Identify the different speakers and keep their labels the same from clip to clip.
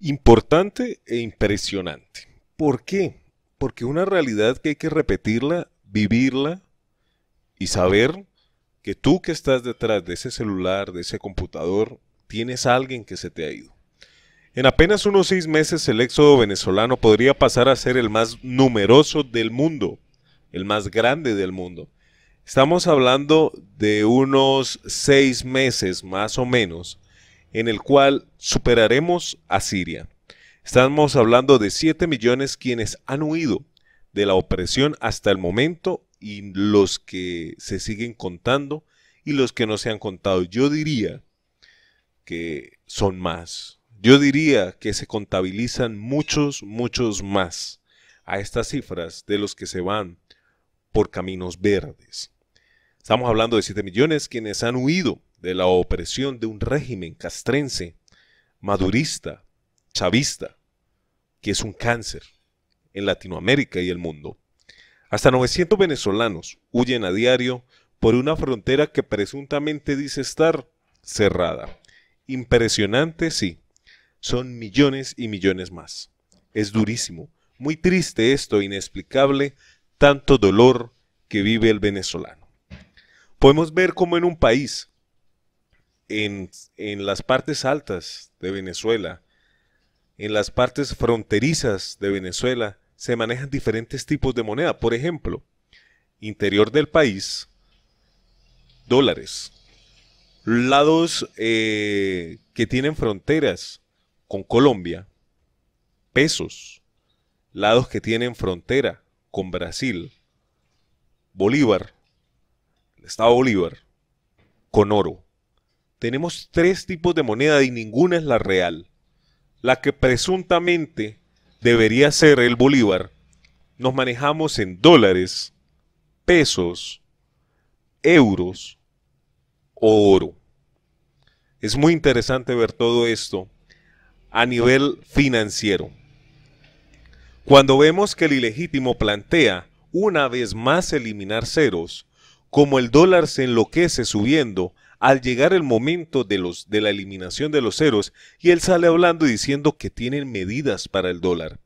Speaker 1: importante e impresionante. ¿Por qué? Porque una realidad que hay que repetirla, vivirla y saber que tú que estás detrás de ese celular, de ese computador, tienes a alguien que se te ha ido. En apenas unos seis meses el éxodo venezolano podría pasar a ser el más numeroso del mundo, el más grande del mundo. Estamos hablando de unos seis meses más o menos en el cual superaremos a Siria. Estamos hablando de 7 millones quienes han huido de la opresión hasta el momento y los que se siguen contando y los que no se han contado. Yo diría que son más. Yo diría que se contabilizan muchos, muchos más a estas cifras de los que se van por caminos verdes. Estamos hablando de 7 millones quienes han huido de la opresión de un régimen castrense, madurista, chavista, que es un cáncer en Latinoamérica y el mundo. Hasta 900 venezolanos huyen a diario por una frontera que presuntamente dice estar cerrada. Impresionante, sí. Son millones y millones más. Es durísimo, muy triste esto, inexplicable, tanto dolor que vive el venezolano. Podemos ver cómo en un país en, las partes altas de Venezuela, en las partes fronterizas de Venezuela, se manejan diferentes tipos de moneda. Por ejemplo, interior del país, dólares. Lados eh, que tienen fronteras con Colombia, pesos. Lados que tienen frontera con Brasil, Bolívar, el Estado Bolívar, con oro tenemos tres tipos de moneda y ninguna es la real. La que presuntamente debería ser el bolívar. Nos manejamos en dólares, pesos, euros o oro. Es muy interesante ver todo esto a nivel financiero. Cuando vemos que el ilegítimo plantea una vez más eliminar ceros, como el dólar se enloquece subiendo al llegar el momento de, la eliminación de los ceros y él sale hablando y diciendo que tienen medidas para el dólar.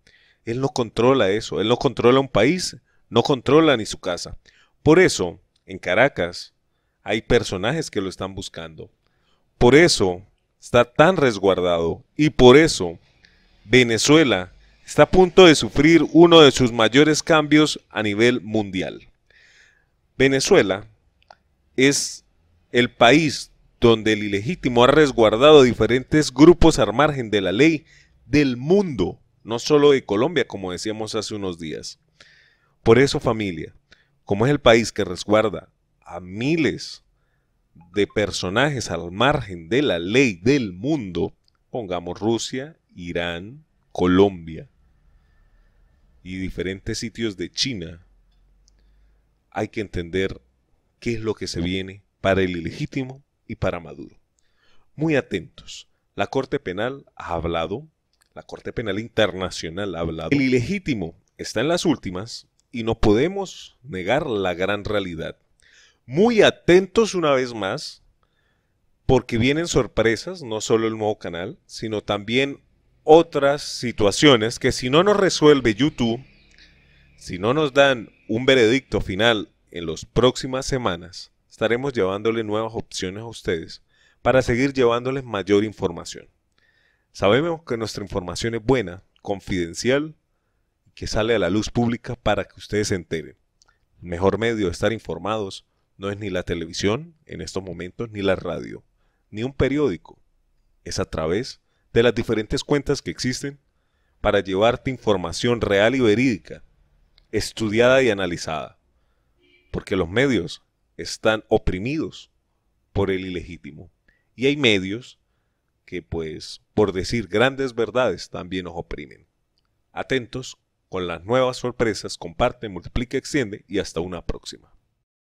Speaker 1: Él no controla eso, él no controla un país, no controla ni su casa. Por eso, en Caracas hay personajes que lo están buscando. Por eso está tan resguardado y por eso Venezuela está a punto de sufrir uno de sus mayores cambios a nivel mundial. Venezuela es el país donde el ilegítimo ha resguardado diferentes grupos al margen de la ley del mundo, no solo de Colombia, como decíamos hace unos días. Por eso, familia, como es el país que resguarda a miles de personajes al margen de la ley del mundo, pongamos Rusia, Irán, Colombia y diferentes sitios de China, hay que entender qué es lo que se viene para el ilegítimo y para Maduro. Muy atentos. La Corte Penal ha hablado, la Corte Penal Internacional ha hablado. El ilegítimo está en las últimas y no podemos negar la gran realidad. Muy atentos una vez más, porque vienen sorpresas, no solo el nuevo canal, sino también otras situaciones que si no nos resuelve YouTube, si no nos dan un veredicto final en las próximas semanas, estaremos llevándole nuevas opciones a ustedes para seguir llevándoles mayor información. Sabemos que nuestra información es buena, confidencial, que sale a la luz pública para que ustedes se enteren. El mejor medio de estar informados no es ni la televisión en estos momentos, ni la radio, ni un periódico. Es a través de las diferentes cuentas que existen para llevarte información real y verídica, estudiada y analizada. Porque los medios están oprimidos por el ilegítimo. Y hay medios que, pues, por decir grandes verdades, también nos oprimen. Atentos con las nuevas sorpresas, comparte, multiplica, extiende y hasta una próxima.